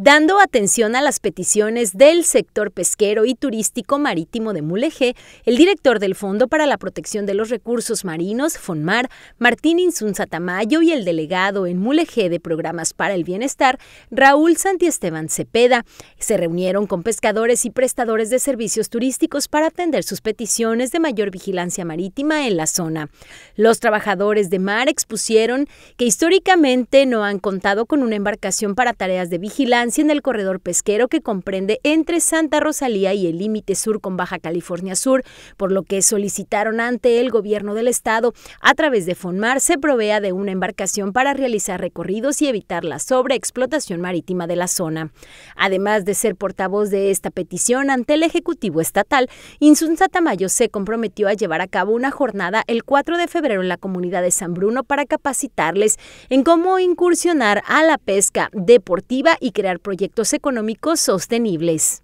Dando atención a las peticiones del sector pesquero y turístico marítimo de Mulegé, el director del Fondo para la Protección de los Recursos Marinos, FONMAR, Martín Insunza Tamayo y el delegado en Mulegé de Programas para el Bienestar, Raúl Santiesteban Cepeda, se reunieron con pescadores y prestadores de servicios turísticos para atender sus peticiones de mayor vigilancia marítima en la zona. Los trabajadores de mar expusieron que históricamente no han contado con una embarcación para tareas de vigilancia en el corredor pesquero que comprende entre Santa Rosalía y el límite sur con Baja California Sur, por lo que solicitaron ante el gobierno del estado a través de FONMAR se provea de una embarcación para realizar recorridos y evitar la sobreexplotación marítima de la zona. Además de ser portavoz de esta petición ante el Ejecutivo Estatal, Insunza Tamayo se comprometió a llevar a cabo una jornada el 4 de febrero en la comunidad de San Bruno para capacitarles en cómo incursionar a la pesca deportiva y crear proyectos económicos sostenibles.